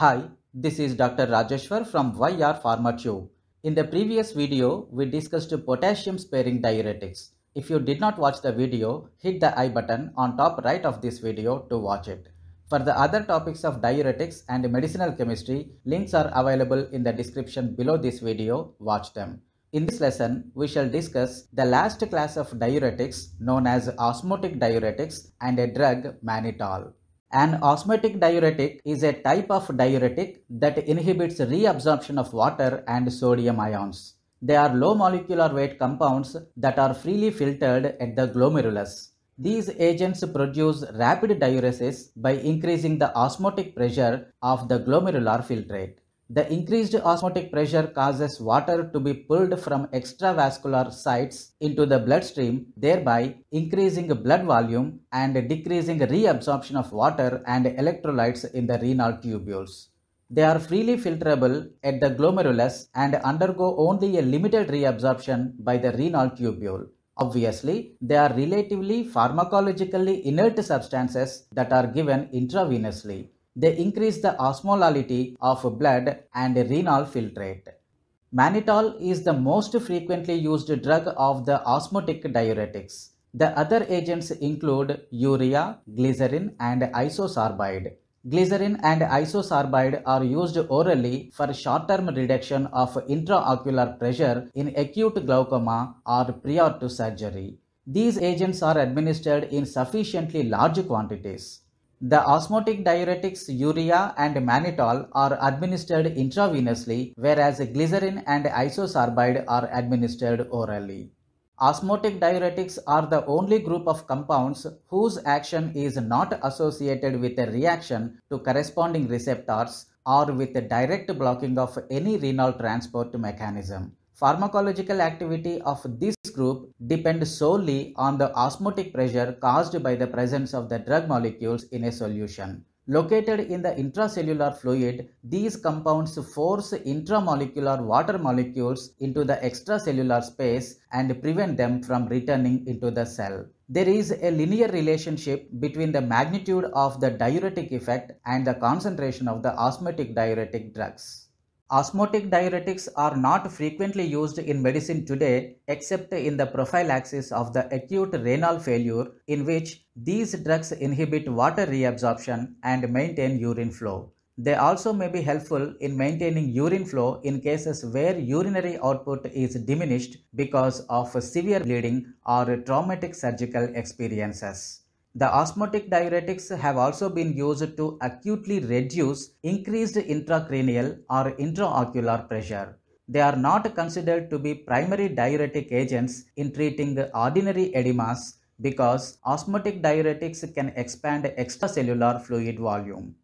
Hi, this is Dr. Rajeshwar from YR Pharma In the previous video, we discussed potassium sparing diuretics. If you did not watch the video, hit the I button on top right of this video to watch it. For the other topics of diuretics and medicinal chemistry, links are available in the description below this video, watch them. In this lesson, we shall discuss the last class of diuretics known as osmotic diuretics and a drug mannitol. An osmotic diuretic is a type of diuretic that inhibits reabsorption of water and sodium ions. They are low molecular weight compounds that are freely filtered at the glomerulus. These agents produce rapid diuresis by increasing the osmotic pressure of the glomerular filtrate. The increased osmotic pressure causes water to be pulled from extravascular sites into the bloodstream, thereby increasing blood volume and decreasing reabsorption of water and electrolytes in the renal tubules. They are freely filterable at the glomerulus and undergo only a limited reabsorption by the renal tubule. Obviously, they are relatively pharmacologically inert substances that are given intravenously. They increase the osmolality of blood and renal filtrate. Mannitol is the most frequently used drug of the osmotic diuretics. The other agents include urea, glycerin and isosorbide. Glycerin and isosorbide are used orally for short-term reduction of intraocular pressure in acute glaucoma or prior to surgery. These agents are administered in sufficiently large quantities. The osmotic diuretics urea and mannitol are administered intravenously, whereas glycerin and isosorbide are administered orally. Osmotic diuretics are the only group of compounds whose action is not associated with a reaction to corresponding receptors or with a direct blocking of any renal transport mechanism. Pharmacological activity of this group depends solely on the osmotic pressure caused by the presence of the drug molecules in a solution. Located in the intracellular fluid, these compounds force intramolecular water molecules into the extracellular space and prevent them from returning into the cell. There is a linear relationship between the magnitude of the diuretic effect and the concentration of the osmotic diuretic drugs. Osmotic diuretics are not frequently used in medicine today except in the prophylaxis of the acute renal failure in which these drugs inhibit water reabsorption and maintain urine flow. They also may be helpful in maintaining urine flow in cases where urinary output is diminished because of severe bleeding or traumatic surgical experiences. The osmotic diuretics have also been used to acutely reduce increased intracranial or intraocular pressure. They are not considered to be primary diuretic agents in treating ordinary edemas because osmotic diuretics can expand extracellular fluid volume.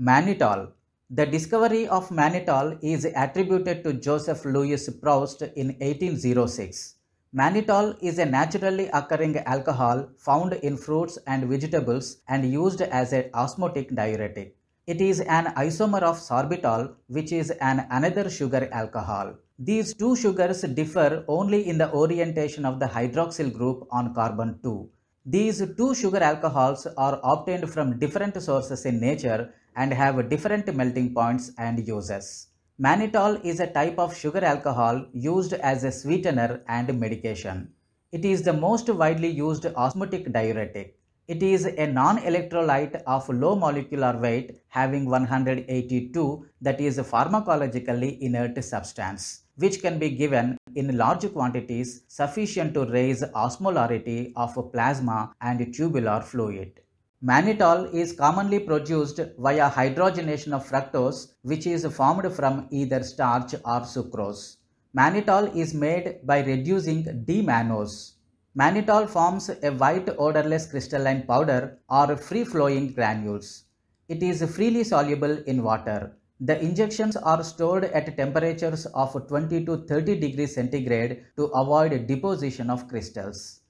Mannitol the discovery of mannitol is attributed to Joseph Louis Proust in 1806. Mannitol is a naturally occurring alcohol found in fruits and vegetables and used as an osmotic diuretic. It is an isomer of sorbitol, which is an another sugar alcohol. These two sugars differ only in the orientation of the hydroxyl group on carbon 2. These two sugar alcohols are obtained from different sources in nature and have different melting points and uses. Mannitol is a type of sugar alcohol used as a sweetener and medication. It is the most widely used osmotic diuretic. It is a non-electrolyte of low molecular weight having 182 that is a pharmacologically inert substance which can be given in large quantities sufficient to raise osmolarity of plasma and tubular fluid. Mannitol is commonly produced via hydrogenation of fructose which is formed from either starch or sucrose. Mannitol is made by reducing D-mannose. Mannitol forms a white odorless crystalline powder or free-flowing granules. It is freely soluble in water. The injections are stored at temperatures of 20 to 30 degrees centigrade to avoid deposition of crystals.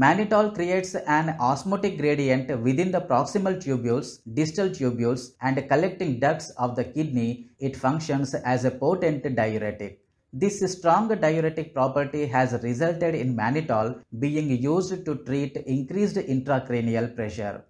Mannitol creates an osmotic gradient within the proximal tubules, distal tubules and collecting ducts of the kidney. It functions as a potent diuretic. This strong diuretic property has resulted in mannitol being used to treat increased intracranial pressure.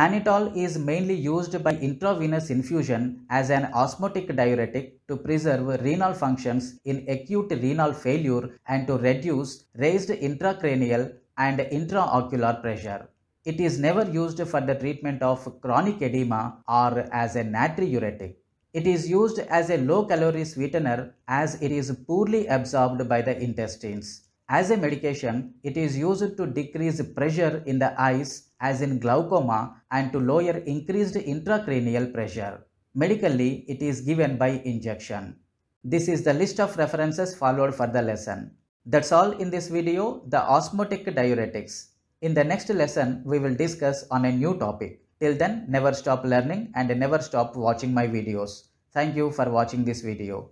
Mannitol is mainly used by intravenous infusion as an osmotic diuretic to preserve renal functions in acute renal failure and to reduce raised intracranial and intraocular pressure. It is never used for the treatment of chronic edema or as a natriuretic. It is used as a low calorie sweetener as it is poorly absorbed by the intestines. As a medication, it is used to decrease pressure in the eyes as in glaucoma and to lower increased intracranial pressure. Medically, it is given by injection. This is the list of references followed for the lesson. That's all in this video, the osmotic diuretics. In the next lesson, we will discuss on a new topic. Till then, never stop learning and never stop watching my videos. Thank you for watching this video.